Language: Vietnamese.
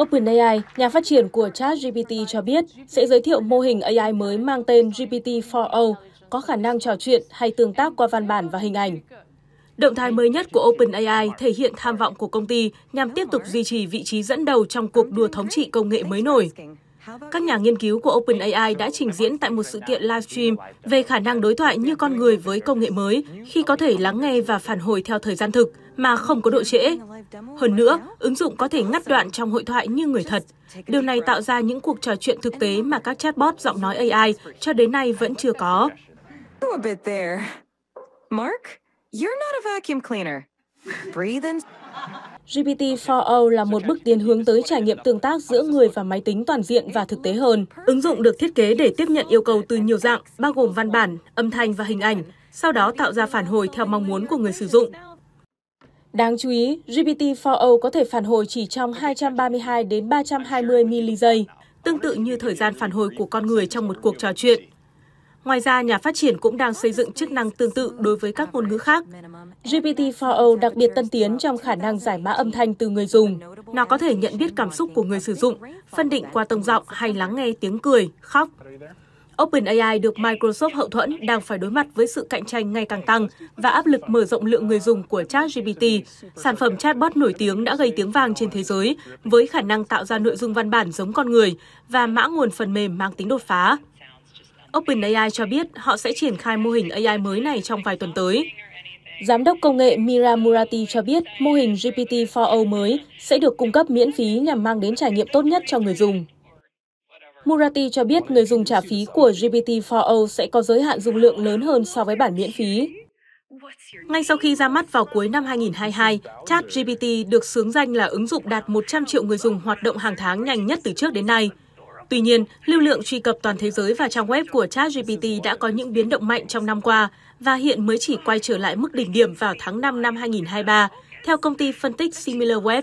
OpenAI, nhà phát triển của ChatGPT cho biết sẽ giới thiệu mô hình AI mới mang tên GPT-4o, có khả năng trò chuyện hay tương tác qua văn bản và hình ảnh. Động thái mới nhất của OpenAI thể hiện tham vọng của công ty nhằm tiếp tục duy trì vị trí dẫn đầu trong cuộc đua thống trị công nghệ mới nổi. Các nhà nghiên cứu của OpenAI đã trình diễn tại một sự kiện livestream về khả năng đối thoại như con người với công nghệ mới khi có thể lắng nghe và phản hồi theo thời gian thực mà không có độ trễ. Hơn nữa, ứng dụng có thể ngắt đoạn trong hội thoại như người thật. Điều này tạo ra những cuộc trò chuyện thực tế mà các chatbot giọng nói AI cho đến nay vẫn chưa có. Mark, you're not a vacuum cleaner. Breathe GPT-4o là một bước tiến hướng tới trải nghiệm tương tác giữa người và máy tính toàn diện và thực tế hơn. Ứng dụng được thiết kế để tiếp nhận yêu cầu từ nhiều dạng, bao gồm văn bản, âm thanh và hình ảnh, sau đó tạo ra phản hồi theo mong muốn của người sử dụng. Đáng chú ý, GPT-4o có thể phản hồi chỉ trong 232 đến 320 mili giây, tương tự như thời gian phản hồi của con người trong một cuộc trò chuyện. Ngoài ra, nhà phát triển cũng đang xây dựng chức năng tương tự đối với các ngôn ngữ khác. GPT-4o đặc biệt tân tiến trong khả năng giải mã âm thanh từ người dùng. Nó có thể nhận biết cảm xúc của người sử dụng, phân định qua tông giọng hay lắng nghe tiếng cười, khóc. OpenAI được Microsoft hậu thuẫn đang phải đối mặt với sự cạnh tranh ngày càng tăng và áp lực mở rộng lượng người dùng của ChatGPT. Sản phẩm chatbot nổi tiếng đã gây tiếng vang trên thế giới với khả năng tạo ra nội dung văn bản giống con người và mã nguồn phần mềm mang tính đột phá. OpenAI cho biết họ sẽ triển khai mô hình AI mới này trong vài tuần tới. Giám đốc công nghệ Mira Murati cho biết mô hình GPT-4o mới sẽ được cung cấp miễn phí nhằm mang đến trải nghiệm tốt nhất cho người dùng. Murati cho biết người dùng trả phí của GPT-4o sẽ có giới hạn dung lượng lớn hơn so với bản miễn phí. Ngay sau khi ra mắt vào cuối năm 2022, ChatGPT được xướng danh là ứng dụng đạt 100 triệu người dùng hoạt động hàng tháng nhanh nhất từ trước đến nay. Tuy nhiên, lưu lượng truy cập toàn thế giới và trang web của ChatGPT đã có những biến động mạnh trong năm qua và hiện mới chỉ quay trở lại mức đỉnh điểm vào tháng 5 năm 2023, theo công ty phân tích SimilarWeb.